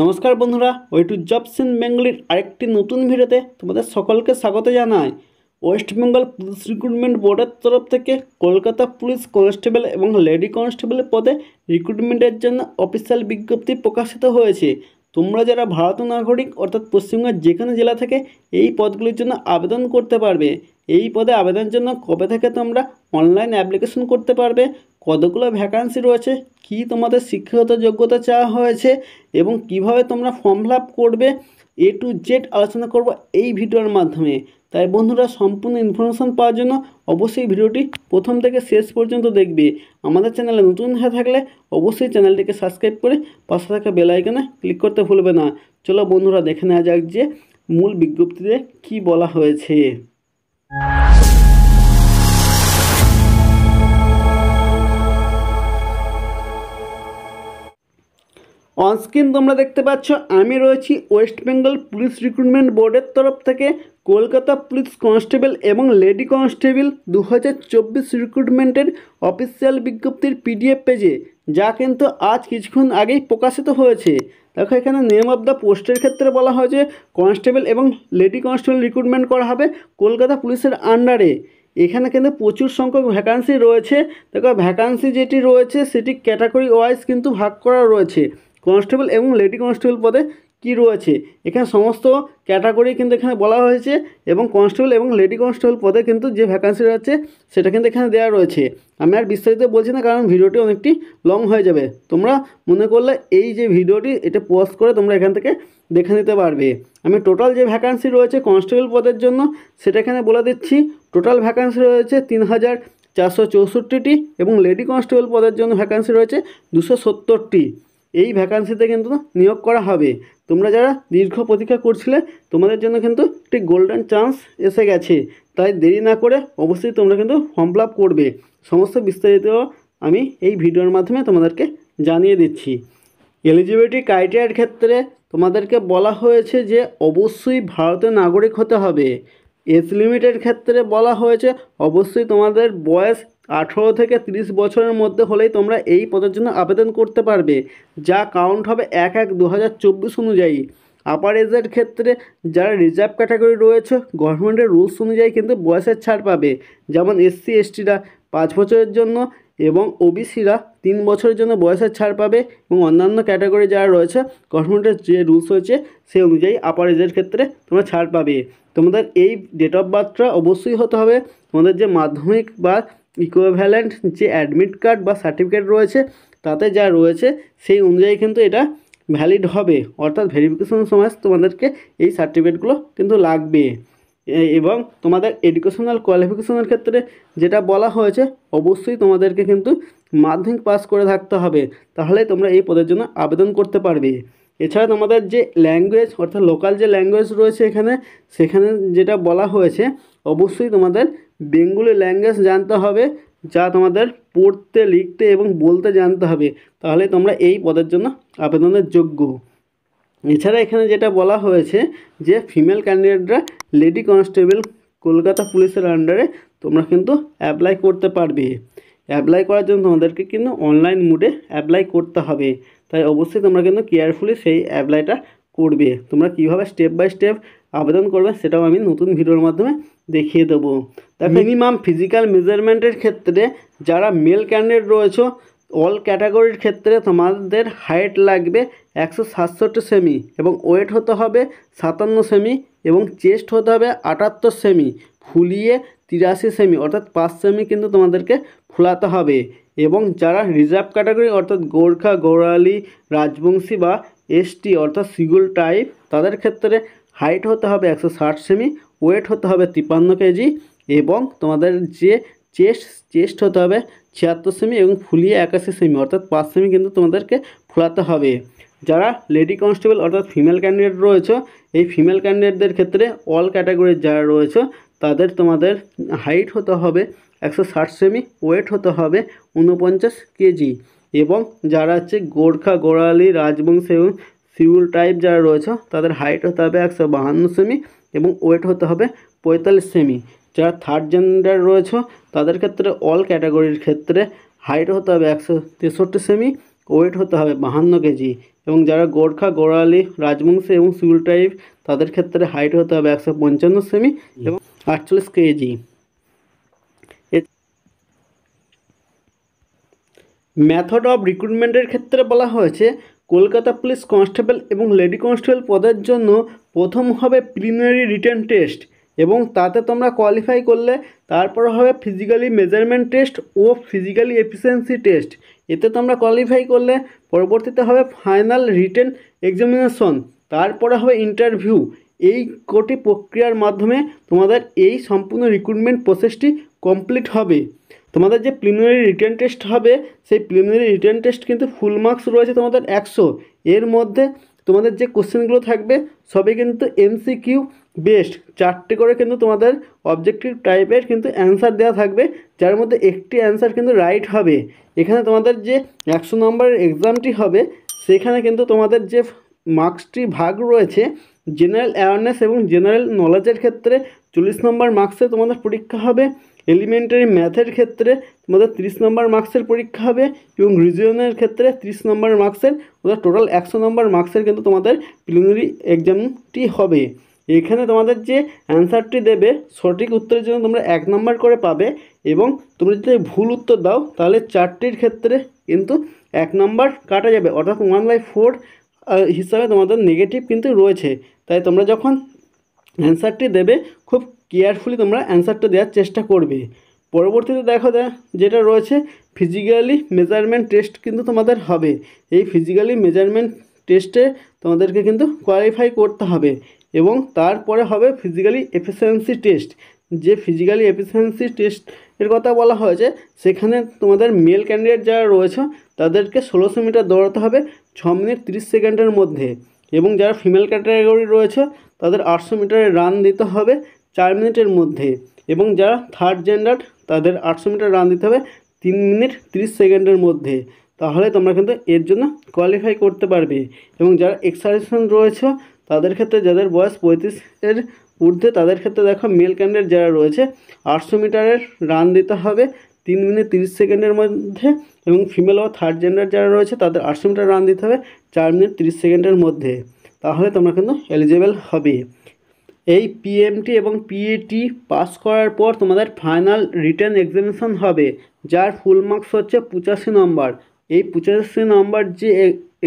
নমস্কার বন্ধুরা two jobs in বেঙ্গলির আরেকটি নতুন ভিডিওতে তোমাদের সকলকে স্বাগত জানাই ওয়েস্ট বেঙ্গল পুলিশ রিক্রুটমেন্ট বোর্ডের তরফ থেকে কলকাতা পুলিশ কনস্টেবল এবং লেডি কনস্টেবল পদে রিক্রুটমেন্টের জন্য অফিসিয়াল বিজ্ঞপ্তি প্রকাশিত হয়েছে তোমরা যারা ভারত নাগরিক অর্থাৎ পশ্চিমবঙ্গের যে কোনো জেলা থেকে এই পদগুলির জন্য আবেদন করতে পারবে এই পদে আবেদনের জন্য কবে থেকে তোমরা অনলাইন অ্যাপ্লিকেশন করতে পারবে কতগুলো ভ্যাকান্সি রয়েছে কি তোমাদের শিক্ষাগত যোগ্যতা চাওয়া হয়েছে এবং কিভাবে তোমরা ফর্ম ফিল করবে এ টু জেড আলোচনা করব এই ভিডিওর মাধ্যমে তাই বন্ধুরা সম্পূর্ণ ইনফরমেশান পাওয়ার জন্য অবশ্যই ভিডিওটি প্রথম থেকে শেষ পর্যন্ত দেখবে আমাদের চ্যানেলে নতুন হয়ে থাকলে অবশ্যই চ্যানেলটিকে সাবস্ক্রাইব করে পাশে থাকা বেল আইকনে ক্লিক করতে ভুলবে না চলো বন্ধুরা দেখে নেওয়া যাক যে মূল বিজ্ঞপ্তিতে কি বলা হয়েছে অনস্ক্রিন তোমরা দেখতে পাচ্ছ আমি রয়েছি ওয়েস্ট বেঙ্গল পুলিশ রিক্রুটমেন্ট বোর্ডের তরফ থেকে কলকাতা পুলিশ কনস্টেবল এবং লেডি কনস্টেবল দু হাজার চব্বিশ রিক্রুটমেন্টের অফিসিয়াল বিজ্ঞপ্তির পিডিএফ পেজে যা কিন্তু আজ কিছুক্ষণ আগেই প্রকাশিত হয়েছে দেখো এখানে নেম অফ দ্য পোস্টের ক্ষেত্রে বলা হয়েছে কনস্টেবল এবং লেডি কনস্টেবল রিক্রুটমেন্ট করা হবে কলকাতা পুলিশের আন্ডারে এখানে কিন্তু প্রচুর সংখ্যক ভ্যাকান্সি রয়েছে দেখো ভ্যাকান্সি যেটি রয়েছে সেটি ক্যাটাগরি ওয়াইজ কিন্তু ভাগ করা রয়েছে কনস্টেবল এবং লেডি কনস্টেবল পদে কি রয়েছে এখানে সমস্ত ক্যাটাগরি কিন্তু এখানে বলা হয়েছে এবং কনস্টেবল এবং লেডি কনস্টেবল পদে কিন্তু যে ভ্যাকান্সি রয়েছে সেটা কিন্তু এখানে দেওয়া রয়েছে আমি আর বিস্তারিত বলছি না কারণ ভিডিওটি অনেকটি লং হয়ে যাবে তোমরা মনে করলে এই যে ভিডিওটি এটা পোস্ট করে তোমরা এখান থেকে দেখে নিতে পারবে আমি টোটাল যে ভ্যাকান্সি রয়েছে কনস্টেবল পদের জন্য সেটা এখানে বলে দিচ্ছি টোটাল ভ্যাকান্সি রয়েছে তিন হাজার চারশো চৌষট্টিটি এবং লেডি কনস্টেবল পদের জন্য ভ্যাকান্সি রয়েছে দুশো সত্তরটি এই ভ্যাকান্সিতে কিন্তু নিয়োগ করা হবে তোমরা যারা দীর্ঘ প্রতীক্ষা করছিলে তোমাদের জন্য কিন্তু একটি গোল্ডেন চান্স এসে গেছে তাই দেরি না করে অবশ্যই তোমরা কিন্তু ফর্ম ফিল করবে সমস্ত বিস্তারিত আমি এই ভিডিওর মাধ্যমে তোমাদেরকে জানিয়ে দিচ্ছি এলিজিবিলিটি ক্রাইটেরিয়ার ক্ষেত্রে তোমাদেরকে বলা হয়েছে যে অবশ্যই ভারতের নাগরিক হতে হবে এস লিমিটের ক্ষেত্রে বলা হয়েছে অবশ্যই তোমাদের বয়স আঠেরো থেকে ৩০ বছরের মধ্যে হলেই তোমরা এই পদের জন্য আবেদন করতে পারবে যা কাউন্ট হবে এক এক দু হাজার চব্বিশ অনুযায়ী আপার এজের ক্ষেত্রে যারা রিজার্ভ ক্যাটাগরি রয়েছে গভর্নমেন্টের রুলস অনুযায়ী কিন্তু বয়সের ছাড় পাবে যেমন এসসি এসটিরা পাঁচ বছরের জন্য এবং ওবিসিরা তিন বছরের জন্য বয়সের ছাড় পাবে এবং অন্যান্য ক্যাটাগরি যারা রয়েছে গভর্নমেন্টের যে রুলস হয়েছে সেই অনুযায়ী আপার এজের ক্ষেত্রে তোমরা ছাড় পাবে তোমাদের এই ডেট অফ বার্থটা অবশ্যই হতে হবে তোমাদের যে মাধ্যমিক বা ইকোভ্যালেন্ট যে অ্যাডমিট কার্ড বা সার্টিফিকেট রয়েছে তাতে যা রয়েছে সেই অনুযায়ী কিন্তু এটা ভ্যালিড হবে অর্থাৎ ভেরিফিকেশন সময় তোমাদেরকে এই সার্টিফিকেটগুলো কিন্তু লাগবে এবং তোমাদের এডুকেশনাল কোয়ালিফিকেশনের ক্ষেত্রে যেটা বলা হয়েছে অবশ্যই তোমাদেরকে কিন্তু মাধ্যমিক পাস করে থাকতে হবে তাহলে তোমরা এই পদের জন্য আবেদন করতে পারবে এছাড়া তোমাদের যে ল্যাঙ্গুয়েজ অর্থাৎ লোকাল যে ল্যাঙ্গুয়েজ রয়েছে এখানে সেখানে যেটা বলা হয়েছে অবশ্যই তোমাদের বেঙ্গলি ল্যাঙ্গুয়েজ জানতে হবে যা তোমাদের পড়তে লিখতে এবং বলতে জানতে হবে তাহলে তোমরা এই পদের জন্য আবেদনের যোগ্য এছাড়া এখানে যেটা বলা হয়েছে যে ফিমেল ক্যান্ডিডেটরা লেডি কনস্টেবল কলকাতা পুলিশের আন্ডারে তোমরা কিন্তু অ্যাপ্লাই করতে পারবে অ্যাপ্লাই করার জন্য তোমাদেরকে কিন্তু অনলাইন মুডে অ্যাপ্লাই করতে হবে তাই অবশ্যই তোমরা কিন্তু কেয়ারফুলি সেই অ্যাপ্লাইটা করবে তোমরা কিভাবে স্টেপ বাই স্টেপ আবেদন করবে সেটাও আমি নতুন ভিডিওর মাধ্যমে দেখিয়ে দেবো তা মিনিমাম ফিজিক্যাল মেজারমেন্টের ক্ষেত্রে যারা মেল ক্যান্ডিডেট রয়েছে অল ক্যাটাগরির ক্ষেত্রে তোমাদের হাইট লাগবে একশো সাতষট্টি সেমি এবং ওয়েট হতে হবে সাতান্ন সেমি এবং চেস্ট হতে হবে আটাত্তর সেমি ফুলিয়ে তিরাশি সেমি অর্থাৎ পাঁচ সেমি কিন্তু তোমাদেরকে ফুলাতে হবে এবং যারা রিজার্ভ ক্যাটাগরি অর্থাৎ গোর্খা গোড়ালি রাজবংশী বা এসটি অর্থাৎ সিগুল টাইপ তাদের ক্ষেত্রে হাইট হতে হবে একশো ষাট সেমি ওয়েট হতে হবে তিপ্পান্ন কেজি এবং তোমাদের যে চেস্ট চেস্ট হতে হবে ছিয়াত্তর সেমি এবং ফুলিয়ে একাশি সেমি অর্থাৎ পাঁচ সেমি কিন্তু তোমাদেরকে ফোলাতে হবে যারা লেডি কনস্টেবল অর্থাৎ ফিমেল ক্যান্ডিডেট রয়েছে এই ফিমেল ক্যান্ডিডেটদের ক্ষেত্রে অল ক্যাটাগরির যারা রয়েছে তাদের তোমাদের হাইট হতে হবে একশো ষাট সেমি ওয়েট হতে হবে উনপঞ্চাশ কেজি এবং যারা হচ্ছে গোর্খা গোড়ালি রাজবংশ এবং সিউল টাইপ যারা রয়েছে তাদের হাইট হতে হবে একশো বাহান্ন সেমি এবং ওয়েট হতে হবে পঁয়তাল্লিশ সেমি যারা থার্ড জেন্ডার রয়েছে তাদের ক্ষেত্রে অল ক্যাটাগরির ক্ষেত্রে হাইট হতে হবে একশো তেষট্টি সেমি ওয়েট হতে হবে বাহান্ন কেজি এবং যারা গোর্খা গোড়ালি রাজবংশী এবং সিউল টাইপ তাদের ক্ষেত্রে হাইট হতে হবে একশো পঞ্চান্ন সেমি এবং আটচল্লিশ কেজি মেথড অফ রিক্রুটমেন্টের ক্ষেত্রে বলা হয়েছে কলকাতা পুলিশ কনস্টেবল এবং লেডি কনস্টেবল পদের জন্য প্রথম হবে প্রিলিমিনারি রিটার্ন টেস্ট এবং তাতে তোমরা কোয়ালিফাই করলে তারপর হবে ফিজিক্যালি মেজারমেন্ট টেস্ট ও ফিজিক্যালি এফিসিয়েন্সি টেস্ট এতে তোমরা কোয়ালিফাই করলে পরবর্তীতে হবে ফাইনাল রিটেন এক্সামিনেশন তারপরে হবে ইন্টারভিউ এই কোটি প্রক্রিয়ার মাধ্যমে তোমাদের এই সম্পূর্ণ রিক্রুটমেন্ট প্রসেসটি কমপ্লিট হবে তোমাদের যে প্রিলিমিনারি রিটার্ন টেস্ট হবে সেই প্রিলিমিনারি রিটার্ন টেস্ট কিন্তু ফুল মার্কস রয়েছে তোমাদের একশো এর মধ্যে তোমাদের যে কোশ্চেনগুলো থাকবে সবই কিন্তু এমসিকিউ বেস্ট চারটি করে কিন্তু তোমাদের অবজেক্টিভ টাইপের কিন্তু অ্যান্সার দেওয়া থাকবে যার মধ্যে একটি অ্যান্সার কিন্তু রাইট হবে এখানে তোমাদের যে একশো নম্বরের এক্সামটি হবে সেখানে কিন্তু তোমাদের যে মার্কসটি ভাগ রয়েছে জেনারেল অ্যাওয়ারনেস এবং জেনারেল নলেজের ক্ষেত্রে চল্লিশ নম্বর মার্কসে তোমাদের পরীক্ষা হবে এলিমেন্টারি ম্যাথের ক্ষেত্রে তোমাদের তিরিশ নম্বর মার্কসের পরীক্ষা হবে এবং রিজিয়নের ক্ষেত্রে তিরিশ নম্বর মার্কসের ওদের টোটাল একশো নম্বর মার্কসের কিন্তু তোমাদের প্রিলিমিনারি এক্সামটি হবে এখানে তোমাদের যে অ্যান্সারটি দেবে সঠিক উত্তরের জন্য তোমরা এক নম্বর করে পাবে এবং তোমরা যদি ভুল উত্তর দাও তাহলে চারটির ক্ষেত্রে কিন্তু এক নম্বর কাটা যাবে অর্থাৎ ওয়ান বাই ফোর হিসাবে তোমাদের নেগেটিভ কিন্তু রয়েছে তাই তোমরা যখন অ্যান্সারটি দেবে খুব কেয়ারফুলি তোমরা অ্যান্সারটা দেওয়ার চেষ্টা করবে পরবর্তীতে দেখো যেটা রয়েছে ফিজিক্যালি মেজারমেন্ট টেস্ট কিন্তু তোমাদের হবে এই ফিজিক্যালি মেজারমেন্ট টেস্টে তোমাদেরকে কিন্তু কোয়ালিফাই করতে হবে এবং তারপরে হবে ফিজিক্যালি এফিসিয়েন্সি টেস্ট যে ফিজিক্যালি এফিসিয়েন্সি টেস্ট এর কথা বলা হয়েছে সেখানে তোমাদের মেল ক্যান্ডিডেট যারা রয়েছে তাদেরকে ষোলোশো মিটার দৌড়াতে হবে ছ মিনিট তিরিশ সেকেন্ডের মধ্যে এবং যারা ফিমেল ক্যাটাগরি রয়েছে তাদের আটশো মিটারে রান দিতে হবে চার মিনিটের মধ্যে এবং যারা থার্ড জেন্ডার তাদের আটশো মিটার রান দিতে হবে তিন মিনিট তিরিশ সেকেন্ডের মধ্যে তাহলে তোমরা কিন্তু এর জন্য কোয়ালিফাই করতে পারবে এবং যারা এক্সারসাইজ রয়েছে তাদের ক্ষেত্রে যাদের বয়স পঁয়ত্রিশের ঊর্ধ্বে তাদের ক্ষেত্রে দেখো মেল ক্যান্ডিডেট যারা রয়েছে আটশো মিটারের রান দিতে হবে তিন মিনিট তিরিশ সেকেন্ডের মধ্যে এবং ফিমেল ও থার্ড জেন্ডার যারা রয়েছে তাদের আটশো মিটার রান দিতে হবে চার মিনিট তিরিশ সেকেন্ডের মধ্যে তাহলে তোমরা কিন্তু এলিজেবল হবে এই পিএমটি এবং পিএটি পাস e করার পর তোমাদের ফাইনাল রিটার্ন এক্সামিনেশান হবে যার ফুল মার্কস হচ্ছে পঁচাশি নম্বর এই পঁচাশি নম্বর যে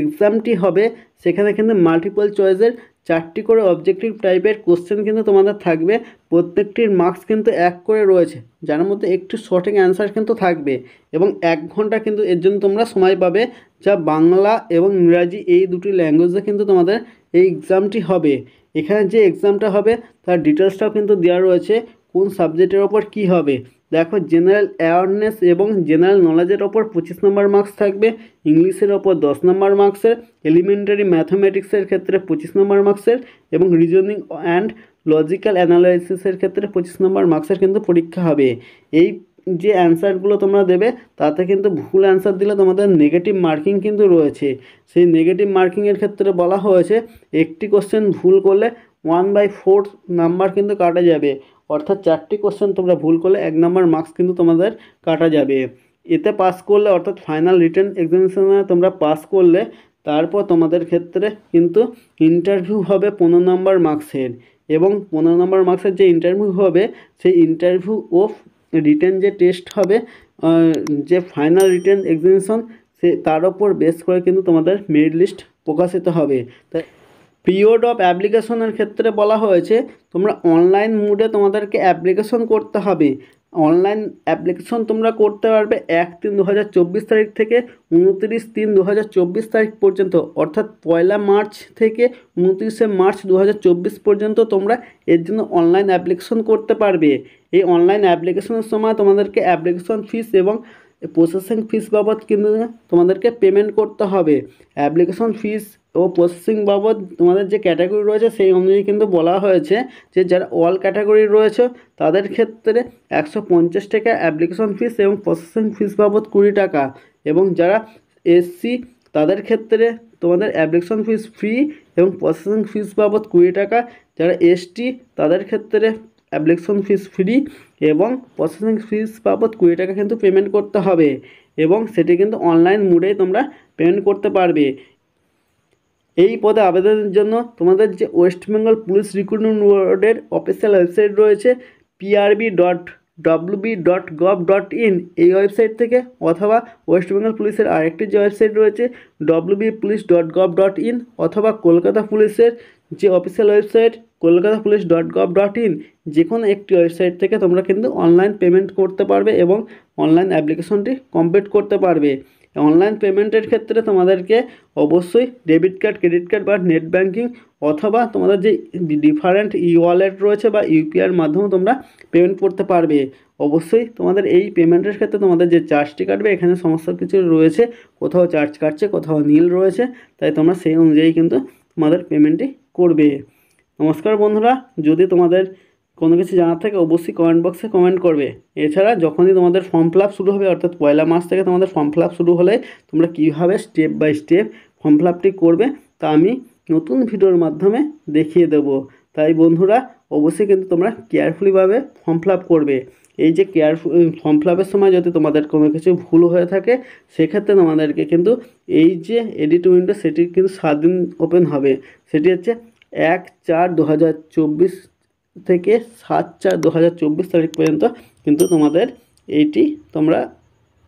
এক্সামটি হবে সেখানে কিন্তু মাল্টিপল চয়েসের চারটি করে অবজেক্টিভ টাইপের কোশ্চেন কিন্তু তোমাদের থাকবে প্রত্যেকটির মার্কস কিন্তু এক করে রয়েছে যার মধ্যে একটি সঠিক অ্যান্সার কিন্তু থাকবে এবং এক ঘন্টা কিন্তু এর জন্য তোমরা সময় পাবে যা বাংলা এবং ইংরাজি এই দুটি ল্যাঙ্গুয়েজে কিন্তু তোমাদের এই এক্সামটি হবে এখানে যে এক্সামটা হবে তার ডিটেলসটাও কিন্তু দেওয়া রয়েছে কোন সাবজেক্টের ওপর কি হবে দেখো জেনারেল অ্যাওয়ারনেস এবং জেনারেল নলেজের ওপর পঁচিশ নম্বর মার্কস থাকবে ইংলিশের ওপর দশ নম্বর মার্কসের এলিমেন্টারি ম্যাথামেটিক্সের ক্ষেত্রে পঁচিশ নম্বর মার্কসের এবং রিজনিং অ্যান্ড লজিক্যাল অ্যানালাইসিসের ক্ষেত্রে পঁচিশ নম্বর মার্কসের কিন্তু পরীক্ষা হবে এই যে অ্যান্সারগুলো তোমরা দেবে তাতে কিন্তু ভুল অ্যান্সার দিলে তোমাদের নেগেটিভ মার্কিং কিন্তু রয়েছে সেই নেগেটিভ মার্কিংয়ের ক্ষেত্রে বলা হয়েছে একটি কোশ্চেন ভুল করলে ওয়ান বাই ফোর নাম্বার কিন্তু কাটা যাবে অর্থাৎ চারটি কোশ্চেন তোমরা ভুল করলে এক নম্বর মার্কস কিন্তু তোমাদের কাটা যাবে এতে পাস করলে অর্থাৎ ফাইনাল রিটার্ন এক্সামিনেশনে তোমরা পাস করলে তারপর তোমাদের ক্ষেত্রে কিন্তু ইন্টারভিউ হবে পনেরো নম্বর মার্কসের এবং পনেরো নম্বর মার্কসের যে ইন্টারভিউ হবে সেই ইন্টারভিউ ও রিটার্ন যে টেস্ট হবে যে ফাইনাল রিটার্ন এক্সামিনেশন সে তার ওপর বেস করে কিন্তু তোমাদের মেরিট লিস্ট প্রকাশিত হবে তাই পিরিয়ড অফ অ্যাপ্লিকেশনের ক্ষেত্রে বলা হয়েছে তোমরা অনলাইন মুডে তোমাদেরকে অ্যাপ্লিকেশন করতে হবে অনলাইন অ্যাপ্লিকেশন তোমরা করতে পারবে এক তিন দু তারিখ থেকে উনত্রিশ তিন দু তারিখ পর্যন্ত অর্থাৎ পয়লা মার্চ থেকে উনত্রিশে মার্চ দু পর্যন্ত তোমরা এর জন্য অনলাইন অ্যাপ্লিকেশন করতে পারবে এই অনলাইন অ্যাপ্লিকেশনের সময় তোমাদেরকে অ্যাপ্লিকেশন ফিস এবং প্রসেসিং ফিস বাবদ কিন্তু তোমাদেরকে পেমেন্ট করতে হবে অ্যাপ্লিকেশন ফিস ও পশ্চিম বাবদ তোমাদের যে ক্যাটাগরি রয়েছে সেই অনুযায়ী কিন্তু বলা হয়েছে যে যারা অল ক্যাটাগরি রয়েছে তাদের ক্ষেত্রে একশো পঞ্চাশ টাকা অ্যাপ্লিকেশন ফিস এবং প্রসেসিং ফিস বাবদ কুড়ি টাকা এবং যারা এসসি তাদের ক্ষেত্রে তোমাদের অ্যাপ্লিকেশন ফিস ফ্রি এবং প্রসেসিং ফিস বাবদ কুড়ি টাকা যারা এসটি তাদের ক্ষেত্রে অ্যাপ্লিকেশন ফিস ফ্রি এবং প্রসেসিং ফিস বাবদ কুড়ি টাকা কিন্তু পেমেন্ট করতে হবে এবং সেটি কিন্তু অনলাইন মোডেই তোমরা পেমেন্ট করতে পারবে এই পদে আবেদনের জন্য তোমাদের যে ওয়েস্ট বেঙ্গল পুলিশ রিক্রুটমেন্ট বোর্ডের অফিসিয়াল ওয়েবসাইট রয়েছে PRB dot WB dot gov dot in এই ওয়েবসাইট থেকে অথবা ওয়েস্টবেঙ্গল পুলিশের আরেকটি যে ওয়েবসাইট রয়েছে WB police dot gov dot in অথবা কলকাতা পুলিশের যে official website Kolkata police dot gov dot in যে কোনো একটি ওয়েবসাইট থেকে তোমরা কিন্তু অনলাইন পেমেন্ট করতে পারবে এবং অনলাইন অ্যাপ্লিকেশনটি কমপ্লিট করতে পারবে অনলাইন পেমেন্টের ক্ষেত্রে তোমাদেরকে অবশ্যই ডেবিট কার্ড ক্রেডিট কার্ড বা নেট ব্যাঙ্কিং অথবা তোমাদের যে ডিফারেন্ট ই ওয়ালেট রয়েছে বা ইউপিআইয়ের মাধ্যমে তোমরা পেমেন্ট করতে পারবে অবশ্যই তোমাদের এই পেমেন্টের ক্ষেত্রে তোমাদের যে চার্জটি কাটবে এখানে সমস্ত কিছু রয়েছে কোথাও চার্জ কাটছে কোথাও নীল রয়েছে তাই তোমরা সেই অনুযায়ী কিন্তু তোমাদের পেমেন্টটি করবে নমস্কার বন্ধুরা যদি তোমাদের কোনো কিছু জানার থাকে অবশ্যই কমেন্ট বক্সে কমেন্ট করবে এছাড়া যখনই তোমাদের ফর্ম ফিল শুরু হবে অর্থাৎ পয়লা মাস থেকে তোমাদের ফর্ম ফিল শুরু হলে তোমরা কীভাবে step by step form fill করবে তা আমি নতুন ভিডিওর মাধ্যমে দেখিয়ে দেব তাই বন্ধুরা অবশ্যই কিন্তু তোমরা কেয়ারফুলিভাবে ফর্ম ফিল করবে এই যে কেয়ারফুল ফর্ম ফিল সময় যদি তোমাদের কোনো কিছু ভুল হয়ে থাকে সেক্ষেত্রে তোমাদেরকে কিন্তু এই যে এডিট উইন্ডো সেটি কিন্তু সাত দিন ওপেন হবে সেটি হচ্ছে এক চার দু হাজার চব্বিশ থেকে সাত চার দু হাজার চব্বিশ তারিখ পর্যন্ত কিন্তু তোমাদের এইটি তোমরা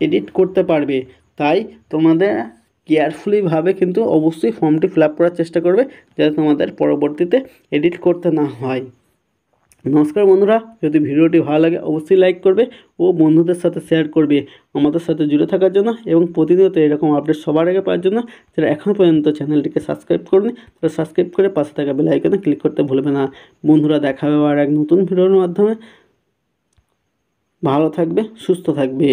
এডিট করতে পারবে তাই তোমাদের কেয়ারফুলিভাবে কিন্তু অবশ্যই ফর্মটি ফিল করার চেষ্টা করবে যাতে তোমাদের পরবর্তীতে এডিট করতে না হয় নমস্কার বন্ধুরা যদি ভিডিওটি ভালো লাগে অবশ্যই লাইক করবে ও বন্ধুদের সাথে শেয়ার করবে আমাদের সাথে জুড়ে থাকার জন্য এবং প্রতিনিয়ত এরকম আপডেট সবার আগে পাওয়ার জন্য যারা এখনও পর্যন্ত চ্যানেলটিকে সাবস্ক্রাইব করেনি তারা সাবস্ক্রাইব করে পাশে থাকা বেলাইকনে ক্লিক করতে ভুলবে না বন্ধুরা দেখা হবে আর এক নতুন ভিডিওর মাধ্যমে ভালো থাকবে সুস্থ থাকবে